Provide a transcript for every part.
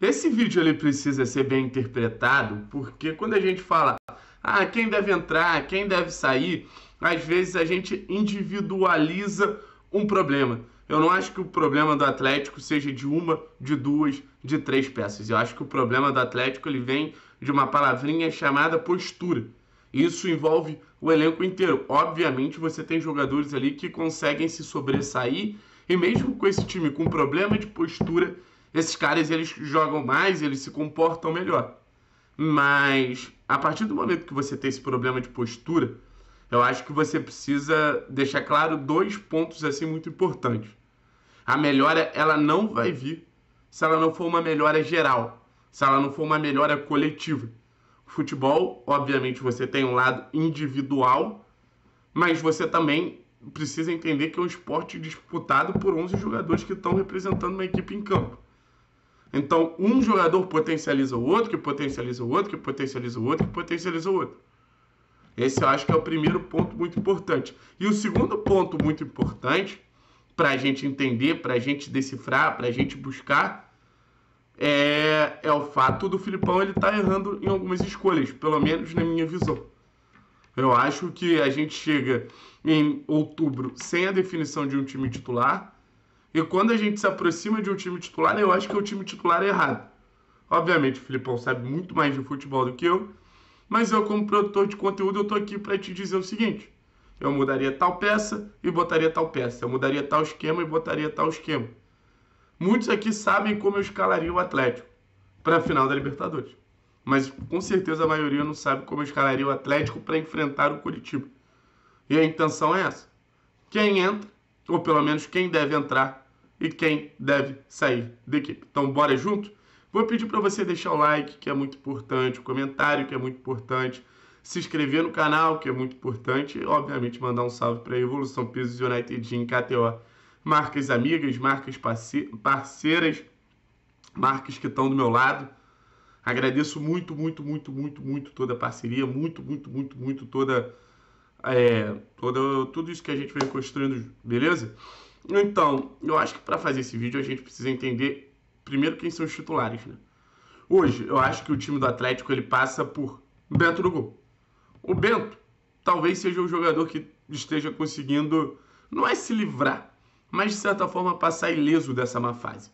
Esse vídeo ele precisa ser bem interpretado, porque quando a gente fala, ah, quem deve entrar, quem deve sair, às vezes a gente individualiza um problema. Eu não acho que o problema do Atlético seja de uma, de duas, de três peças. Eu acho que o problema do Atlético ele vem de uma palavrinha chamada postura. Isso envolve o elenco inteiro. Obviamente, você tem jogadores ali que conseguem se sobressair e mesmo com esse time com problema de postura, esses caras eles jogam mais, eles se comportam melhor. Mas a partir do momento que você tem esse problema de postura, eu acho que você precisa deixar claro dois pontos assim muito importantes. A melhora ela não vai vir se ela não for uma melhora geral, se ela não for uma melhora coletiva. Futebol, obviamente, você tem um lado individual, mas você também precisa entender que é um esporte disputado por 11 jogadores que estão representando uma equipe em campo. Então, um jogador potencializa o outro, que potencializa o outro, que potencializa o outro, que potencializa o outro. Esse eu acho que é o primeiro ponto muito importante. E o segundo ponto muito importante, para a gente entender, para a gente decifrar, para a gente buscar, é, é o fato do Filipão ele estar tá errando em algumas escolhas, pelo menos na minha visão. Eu acho que a gente chega em outubro sem a definição de um time titular e quando a gente se aproxima de um time titular, eu acho que é o time titular é errado. Obviamente, o Filipão sabe muito mais de futebol do que eu, mas eu, como produtor de conteúdo, eu tô aqui para te dizer o seguinte: eu mudaria tal peça e botaria tal peça, eu mudaria tal esquema e botaria tal esquema. Muitos aqui sabem como eu escalaria o Atlético para a final da Libertadores, mas com certeza a maioria não sabe como eu escalaria o Atlético para enfrentar o Curitiba. E a intenção é essa: quem entra, ou pelo menos quem deve entrar, e quem deve sair da equipe. Então, bora junto? Vou pedir para você deixar o like, que é muito importante, o comentário, que é muito importante, se inscrever no canal, que é muito importante, e, obviamente, mandar um salve para a Evolução Pisos United em KTO. Marcas amigas, marcas parceiras, marcas que estão do meu lado. Agradeço muito, muito, muito, muito, muito toda a parceria, muito, muito, muito, muito toda, é, toda tudo isso que a gente vem construindo, beleza? Então, eu acho que para fazer esse vídeo a gente precisa entender primeiro quem são os titulares, né? Hoje, eu acho que o time do Atlético ele passa por Bento no gol. O Bento talvez seja o jogador que esteja conseguindo não é se livrar, mas de certa forma passar ileso dessa má fase.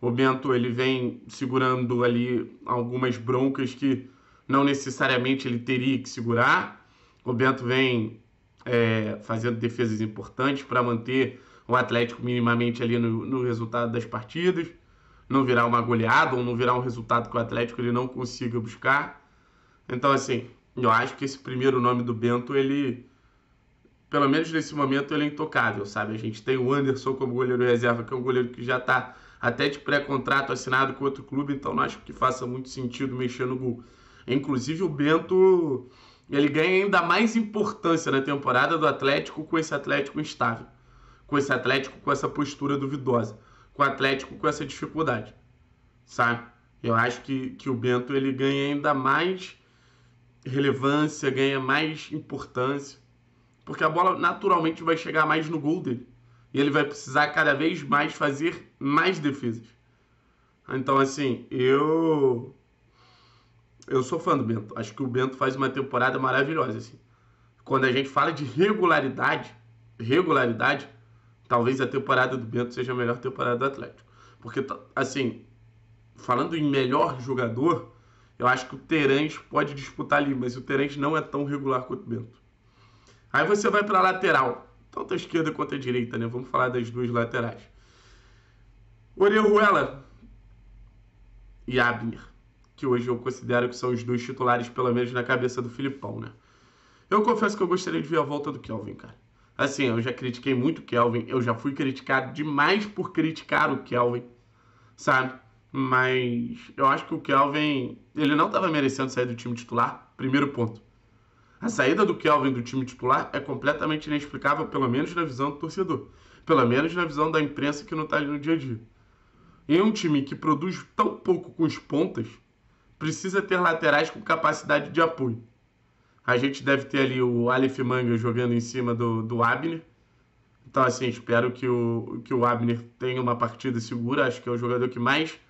O Bento ele vem segurando ali algumas broncas que não necessariamente ele teria que segurar. O Bento vem é, fazendo defesas importantes para manter o Atlético minimamente ali no, no resultado das partidas, não virar uma goleada ou não virar um resultado que o Atlético ele não consiga buscar. Então, assim, eu acho que esse primeiro nome do Bento, ele, pelo menos nesse momento, ele é intocável, sabe? A gente tem o Anderson como goleiro reserva, que é um goleiro que já está até de pré-contrato assinado com outro clube, então não acho que faça muito sentido mexer no gol. Inclusive, o Bento, ele ganha ainda mais importância na temporada do Atlético com esse Atlético instável com esse Atlético com essa postura duvidosa, com o Atlético com essa dificuldade, sabe? Eu acho que, que o Bento ele ganha ainda mais relevância, ganha mais importância, porque a bola naturalmente vai chegar mais no gol dele e ele vai precisar cada vez mais fazer mais defesas. Então, assim, eu. Eu sou fã do Bento. Acho que o Bento faz uma temporada maravilhosa. Assim. Quando a gente fala de regularidade, regularidade, talvez a temporada do Bento seja a melhor temporada do Atlético. Porque, tá, assim, falando em melhor jogador, eu acho que o Terãs pode disputar ali, mas o Terãs não é tão regular quanto o Bento. Aí você vai para a lateral, tanto a esquerda quanto a direita, né? Vamos falar das duas laterais. Orejuela e Abner, que hoje eu considero que são os dois titulares, pelo menos na cabeça do Filipão, né? Eu confesso que eu gostaria de ver a volta do Kelvin, cara. Assim, eu já critiquei muito o Kelvin, eu já fui criticado demais por criticar o Kelvin, sabe? Mas eu acho que o Kelvin, ele não estava merecendo sair do time titular, primeiro ponto. A saída do Kelvin do time titular é completamente inexplicável, pelo menos na visão do torcedor, pelo menos na visão da imprensa que não está ali no dia a dia. em um time que produz tão pouco com as pontas, precisa ter laterais com capacidade de apoio. A gente deve ter ali o Aleph Manga jogando em cima do, do Abner. Então, assim, espero que o, que o Abner tenha uma partida segura. Acho que é o jogador que mais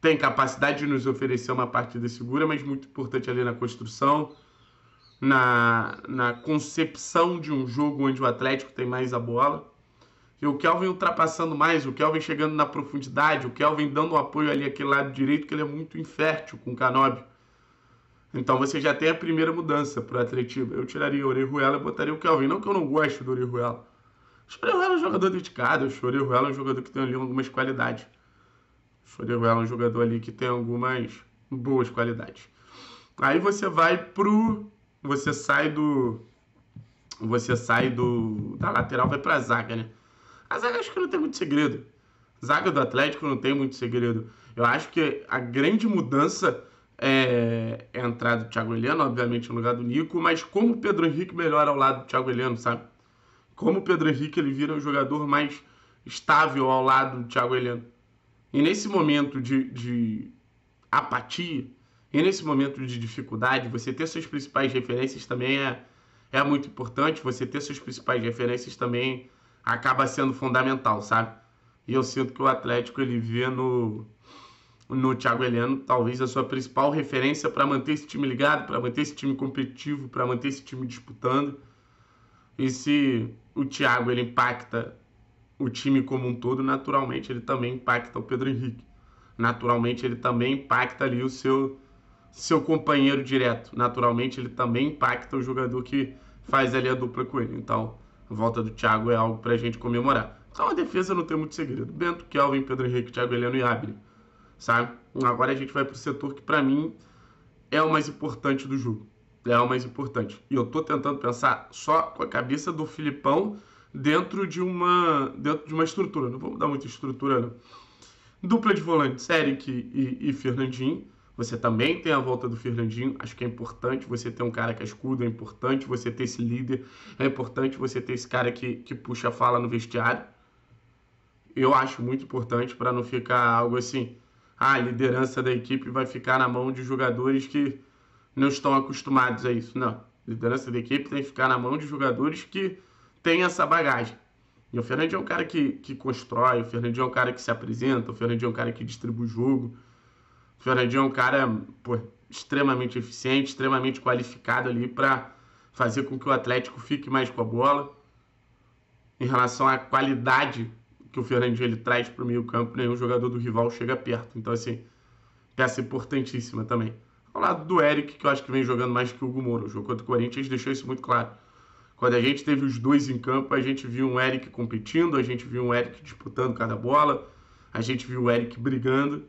tem capacidade de nos oferecer uma partida segura, mas muito importante ali na construção, na, na concepção de um jogo onde o Atlético tem mais a bola. E o Kelvin ultrapassando mais, o Kelvin chegando na profundidade, o Kelvin dando apoio ali aquele lado direito, que ele é muito infértil com o Canobi. Então você já tem a primeira mudança para o Atletiba. Eu tiraria o Orejuela e botaria o Kelvin. Não que eu não goste do Orejuela. O Orejuela é um jogador dedicado. O Orejuela é um jogador que tem ali algumas qualidades. O Orejuela é um jogador ali que tem algumas boas qualidades. Aí você vai pro... Você sai do... Você sai do... Da lateral, vai pra zaga, né? A zaga acho que não tem muito segredo. Zaga do Atlético não tem muito segredo. Eu acho que a grande mudança é, é a entrada do Thiago Heleno, obviamente no é lugar do Nico, mas como o Pedro Henrique melhora ao lado do Thiago Heleno, sabe? Como o Pedro Henrique ele vira um jogador mais estável ao lado do Thiago Heleno. E nesse momento de, de apatia, e nesse momento de dificuldade, você ter suas principais referências também é, é muito importante. Você ter suas principais referências também acaba sendo fundamental, sabe? E eu sinto que o Atlético ele vê no, no Thiago Heleno, talvez a sua principal referência para manter esse time ligado, para manter esse time competitivo, para manter esse time disputando. E se o Thiago ele impacta o time como um todo, naturalmente ele também impacta o Pedro Henrique. Naturalmente ele também impacta ali o seu seu companheiro direto. Naturalmente ele também impacta o jogador que faz ali a dupla com ele. Então, a volta do Thiago é algo para a gente comemorar. Então a defesa não tem muito segredo. Bento, Kelvin, Pedro Henrique, Thiago Heleno e Abner sabe? Agora a gente vai para o setor que, para mim, é o mais importante do jogo. É o mais importante. E eu estou tentando pensar só com a cabeça do Filipão dentro de uma, dentro de uma estrutura. Não vou mudar muito estrutura, não. Dupla de volante, Séric e, e, Fernandinho. Você também tem a volta do Fernandinho. Acho que é importante você ter um cara que escuda. é importante você ter esse líder, é importante você ter esse cara que, que puxa a fala no vestiário. Eu acho muito importante para não ficar algo assim ah, a liderança da equipe vai ficar na mão de jogadores que não estão acostumados a isso. Não. Liderança da equipe tem que ficar na mão de jogadores que têm essa bagagem. E o Fernandinho é um cara que, que constrói, o Fernandinho é um cara que se apresenta, o Fernandinho é um cara que distribui o jogo. O Fernandinho é um cara pô, extremamente eficiente, extremamente qualificado ali para fazer com que o Atlético fique mais com a bola. Em relação à qualidade que o Fernandinho ele traz para o meio campo, nenhum jogador do rival chega perto. Então, assim, peça importantíssima também. Ao lado do Eric, que eu acho que vem jogando mais que o Hugo Moura. O jogo contra o Corinthians deixou isso muito claro. Quando a gente teve os dois em campo, a gente viu um Eric competindo, a gente viu um Eric disputando cada bola, a gente viu o Eric brigando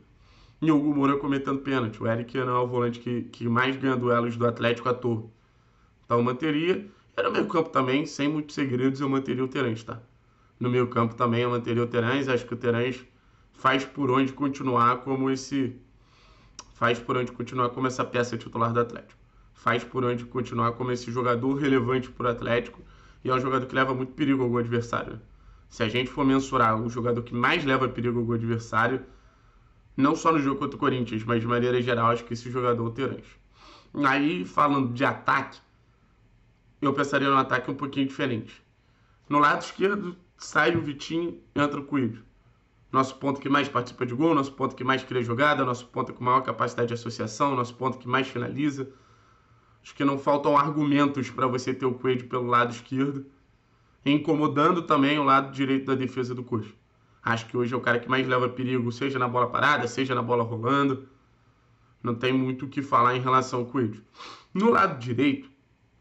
e o Hugo Moura cometendo pênalti. O Eric não é o volante que, que mais ganha duelos do Atlético à toa. Então eu manteria. Era meio campo também, sem muitos segredos, eu manteria o Terence, tá? no meio campo também eu é manteria o Terãs. Acho que o Terãs faz por onde continuar como esse. Faz por onde continuar como essa peça titular do Atlético. Faz por onde continuar como esse jogador relevante para o Atlético. E é um jogador que leva muito perigo ao gol adversário. Se a gente for mensurar o jogador que mais leva perigo ao gol adversário, não só no jogo contra o Corinthians, mas de maneira geral, acho que esse jogador é o Terãs. Aí, falando de ataque, eu pensaria num ataque um pouquinho diferente. No lado esquerdo, sai o Vitinho, entra o Coelho. Nosso ponto que mais participa de gol, nosso ponto que mais cria jogada, nosso ponto com maior capacidade de associação, nosso ponto que mais finaliza. Acho que não faltam argumentos para você ter o Coelho pelo lado esquerdo, incomodando também o lado direito da defesa do Coxa. Acho que hoje é o cara que mais leva perigo, seja na bola parada, seja na bola rolando. Não tem muito o que falar em relação ao Coelho. No lado direito,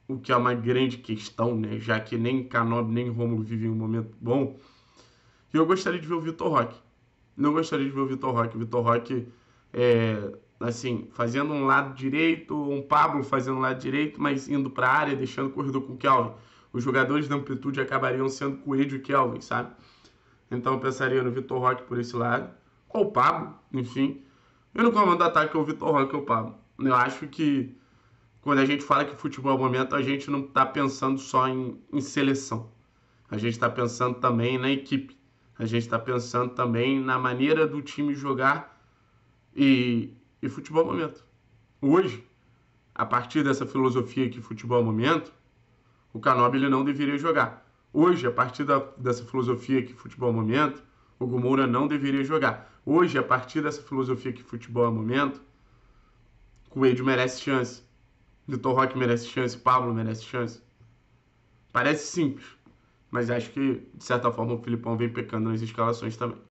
o que é uma grande questão, né? já que nem Canob nem Romulo vivem um momento bom. E eu gostaria de ver o Vitor Roque. Não gostaria de ver o Vitor Roque. O Vitor Roque, é, assim, fazendo um lado direito, um Pablo fazendo um lado direito, mas indo para a área, deixando o corredor com o Kelvin. Os jogadores da amplitude acabariam sendo Coelho e Kelvin, sabe? Então eu pensaria no Vitor Roque por esse lado, ou o Pablo, enfim. Eu não comando do ataque o Vitor Roque ou o Pablo. Eu acho que quando a gente fala que futebol é momento, a gente não está pensando só em, em seleção. A gente está pensando também na equipe. A gente está pensando também na maneira do time jogar e, e futebol é momento. Hoje, a partir dessa filosofia que futebol é momento, o Canob ele não deveria jogar. Hoje, a partir da, dessa filosofia que futebol é momento, o Gumoura não deveria jogar. Hoje, a partir dessa filosofia que futebol é momento, o Coelho merece chance. Vitor Roque merece chance, Pablo merece chance. Parece simples, mas acho que, de certa forma, o Filipão vem pecando nas escalações também.